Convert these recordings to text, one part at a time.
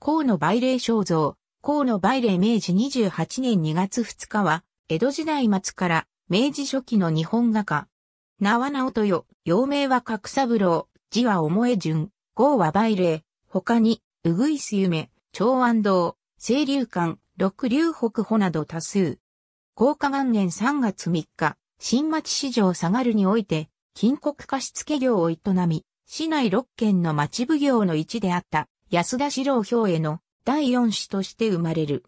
河野梅霊肖像、河野梅霊明治28年2月2日は、江戸時代末から明治初期の日本画家。名は直豊、幼名は角三郎、字は重江淳、号は梅霊、他に、うぐいす夢、長安堂、清流館、六流北穂など多数。高価元年3月3日、新町市場下がるにおいて、金国貸付業を営み、市内6県の町奉行の一であった安田史郎兵への第四子として生まれる。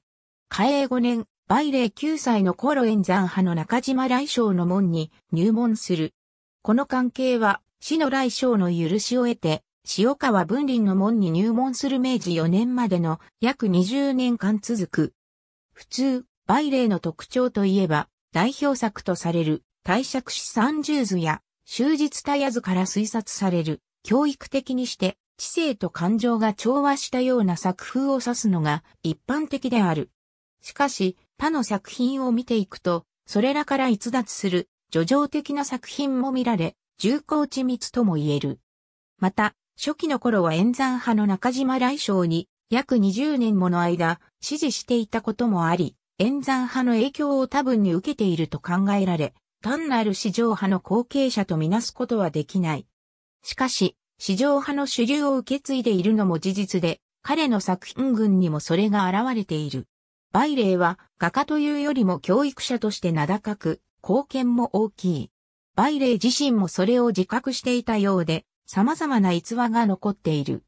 嘉永5年、売礼9歳の頃演山派の中島来将の門に入門する。この関係は、死の来将の許しを得て、塩川文林の門に入門する明治4年までの約20年間続く。普通、売礼の特徴といえば、代表作とされる、大釈子三十図や、終日たやずから推察される、教育的にして、知性と感情が調和したような作風を指すのが一般的である。しかし、他の作品を見ていくと、それらから逸脱する、叙情的な作品も見られ、重厚緻密とも言える。また、初期の頃は演算派の中島来将に、約20年もの間、支持していたこともあり、演算派の影響を多分に受けていると考えられ、単なる市場派の後継者とみなすことはできない。しかし、市場派の主流を受け継いでいるのも事実で、彼の作品群にもそれが現れている。バイレイは画家というよりも教育者として名高く、貢献も大きい。バイレイ自身もそれを自覚していたようで、様々な逸話が残っている。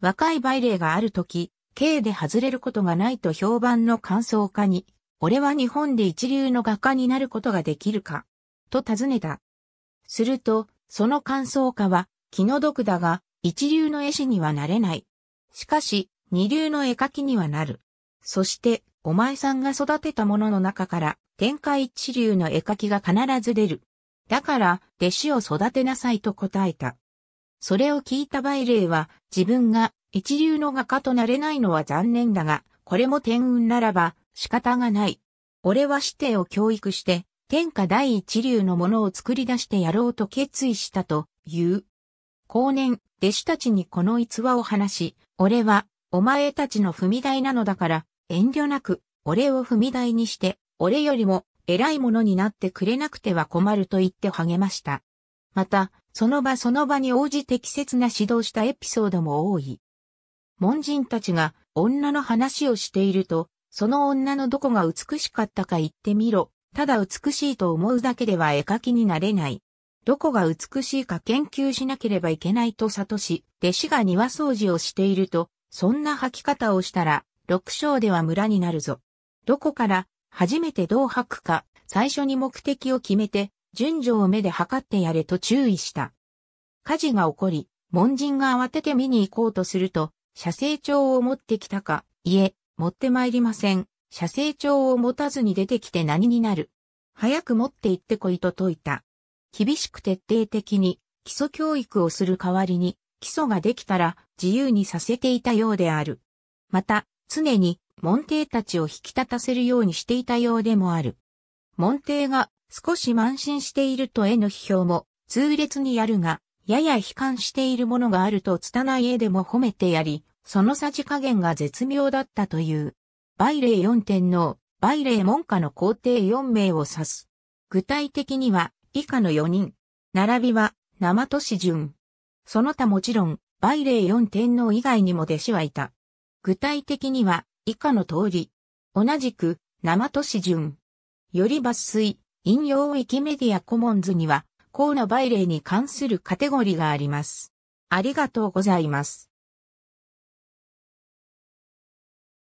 若いバイレイがある時、K で外れることがないと評判の感想家に、俺は日本で一流の画家になることができるか、と尋ねた。すると、その感想家は、気の毒だが、一流の絵師にはなれない。しかし、二流の絵描きにはなる。そして、お前さんが育てたものの中から、天下一流の絵描きが必ず出る。だから、弟子を育てなさいと答えた。それを聞いたバイレイは、自分が一流の画家となれないのは残念だが、これも天運ならば仕方がない。俺は師弟を教育して、天下第一流のものを作り出してやろうと決意したという。後年、弟子たちにこの逸話を話し、俺は、お前たちの踏み台なのだから、遠慮なく、俺を踏み台にして、俺よりも、偉いものになってくれなくては困ると言って励ました。また、その場その場に応じ適切な指導したエピソードも多い。門人たちが女の話をしていると、その女のどこが美しかったか言ってみろ。ただ美しいと思うだけでは絵描きになれない。どこが美しいか研究しなければいけないと悟し、弟子が庭掃除をしていると、そんな履き方をしたら、六章では村になるぞ。どこから、初めてどう履くか、最初に目的を決めて、順序を目で測ってやれと注意した。火事が起こり、門人が慌てて見に行こうとすると、写生帳を持ってきたか、いえ、持って参りません。写生帳を持たずに出てきて何になる。早く持って行ってこいと説いた。厳しく徹底的に基礎教育をする代わりに、基礎ができたら自由にさせていたようである。また、常に、門弟たちを引き立たせるようにしていたようでもある。門弟が少し慢心していると絵の批評も痛烈にやるが、やや悲観しているものがあると拙い絵でも褒めてやり、そのさじ加減が絶妙だったという。バイレイ四天皇、バイレイ門下の皇帝四名を指す。具体的には、以下の4人。並びは、生都市順。その他もちろん、バ礼四天皇以外にも弟子はいた。具体的には、以下の通り。同じく、生都市順。より抜粋、引用ウィキメディアコモンズには、河野バ礼に関するカテゴリーがあります。ありがとうございます。